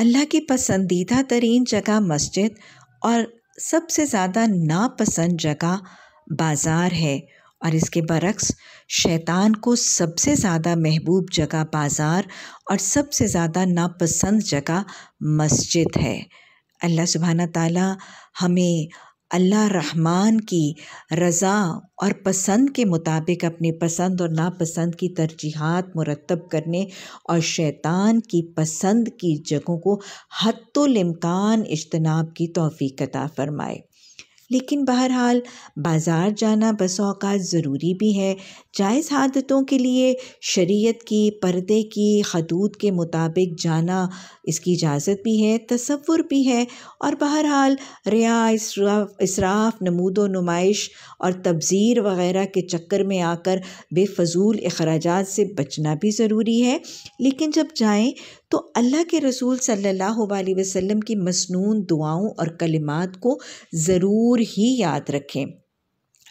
अल्लाह की पसंदीदा तरीन जगह मस्जिद और सबसे ज़्यादा नापसंद जगह बाज़ार है और इसके बरक्स शैतान को सबसे ज़्यादा महबूब जगह बाज़ार और सबसे ज़्यादा नापसंद जगह मस्जिद है अल्लाह सुबहाना ताली हमें अल्लाह रहमान की रज़ा और पसंद के मुताबिक अपने पसंद और नापसंद की तरजीहत मुरतब करने और शैतान की पसंद की जगहों को हतोलमकान इजतनाब की तोफ़ी कता फ़रमाए लेकिन बहरहाल बाज़ार जाना अवकात ज़रूरी भी है जायज़ आदतों के लिए शरीयत की पर्दे की हदूद के मुताबिक जाना इसकी इजाज़त भी है तसवुर भी है और बहरहाल रिया इसराफ नमूद व नुमाइश और तबज़ीर वगैरह के चक्कर में आकर बेफजूल अखराज से बचना भी ज़रूरी है लेकिन जब जाएँ तो अल्लाह के रसूल सल्लल्लाहु अलैहि वसल्लम की मसनून दुआओं और कलिमात को ज़रूर ही याद रखें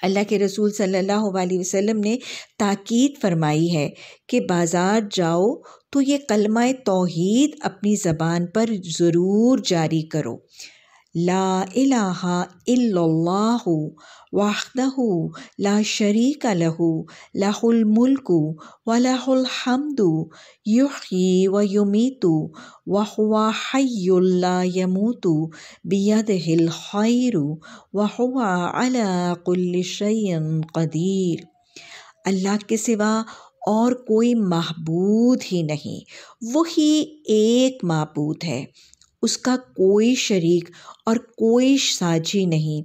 अल्लाह के रसूल सल्लल्लाहु अलैहि वसल्लम ने ताकीद फरमाई है कि बाज़ार जाओ तो ये कलमा तोहद अपनी ज़बान पर ज़रूर जारी करो ला इलाहा इल्लल्लाहु वाहदहु ला शरीक लहु लहुल मुल्कु व लहुल हमदु युही व युमीतु वहुआ हयुल्ला यमूतु बियदहिल खैरु वहुआ अला कुल्ल शयन कदीर अल्लाह के सिवा और कोई महबूद ही नहीं वही एक महबूद है उसका कोई शरीक और कोई साझी नहीं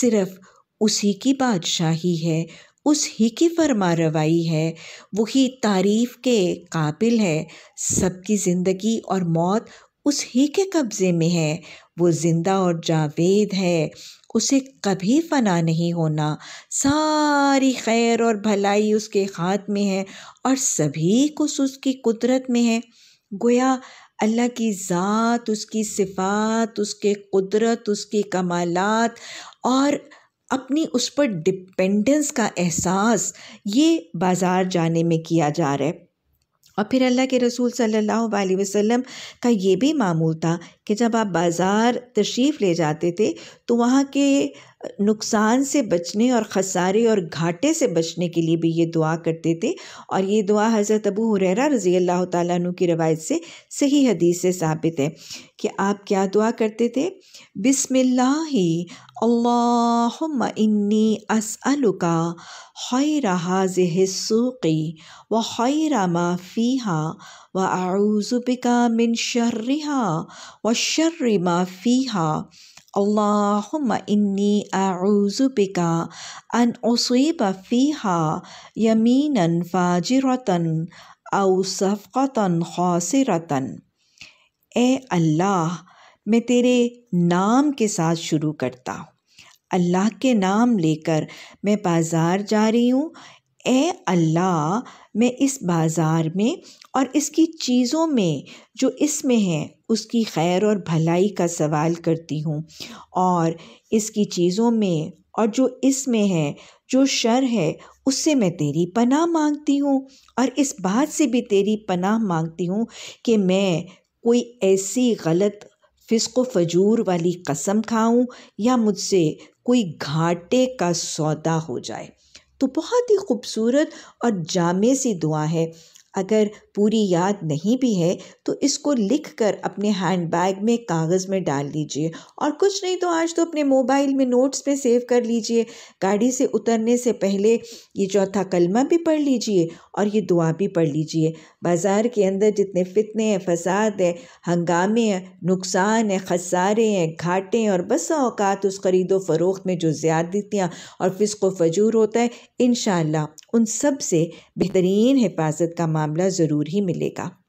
सिर्फ उसी की बादशाही है उस ही की फरमा रवाई है वही तारीफ़ के काबिल है सबकी ज़िंदगी और मौत उस ही के कब्ज़े में है वो ज़िंदा और जावेद है उसे कभी फना नहीं होना सारी खैर और भलाई उसके हाथ में है और सभी कुछ उसकी कुदरत में है गोया अल्लाह की ज़ात उसकी सिफ़ात उसके कुदरत उसकी कमालत और अपनी उस पर डिपेंडेंस का एहसास ये बाज़ार जाने में किया जा रहा है और फिर अल्लाह के रसूल सल्लल्लाहु अलैहि वसल्लम का ये भी मामूल था कि जब आप बाज़ार तशरीफ़ ले जाते थे तो वहाँ के नुकसान से बचने और खसारे और घाटे से बचने के लिए भी ये दुआ करते थे और ये दुआ हज़रत अबू हुरैरा रज़ी अल्लाह तु की रवायत से सही हदीस से साबित है कि आप क्या दुआ करते थे बिसमिल्लाम असअलुका हई रहा हाजसूकी व रामा फ़ीहा व आउज़ुबिका मिन शर्रिहा व वशर्र माफ़ीहा अल्लाहुम्मा इन्नी आऊज़ु बिका अन उसीब फ़ीहा यमीनन फ़ाजिरतन औ सफ़क़तन ए अल्लाह मैं तेरे नाम के साथ शुरू करता हूँ अल्लाह के नाम लेकर मैं बाज़ार जा रही हूँ ए अल्लाह मैं इस बाज़ार में और इसकी चीज़ों में जो इसमें है उसकी खैर और भलाई का सवाल करती हूँ और इसकी चीज़ों में और जो इसमें है जो शर है उससे मैं तेरी पनाह मांगती हूँ और इस बात से भी तेरी पनाह मांगती हूँ कि मैं कोई ऐसी गलत फिसको फजूर वाली कसम खाऊं या मुझसे कोई घाटे का सौदा हो जाए तो बहुत ही ख़ूबसूरत और जामे सी दुआ है अगर पूरी याद नहीं भी है तो इसको लिख कर अपने हैंड बैग में कागज़ में डाल लीजिए और कुछ नहीं तो आज तो अपने मोबाइल में नोट्स में सेव कर लीजिए गाड़ी से उतरने से पहले ये चौथा कलमा भी पढ़ लीजिए और ये दुआ भी पढ़ लीजिए बाज़ार के अंदर जितने फितने हैं फसाद हैं हंगामे हैं नुकसान हैं खसारे हैं घाटे हैं और बसा अवकात उस ख़रीदो फ़रोख्त में जो ज़्यादतियाँ और फिसको फजूर होता है इन उन सब से बेहतरीन हिफाजत का मामला ज़रूर जरूर ही मिलेगा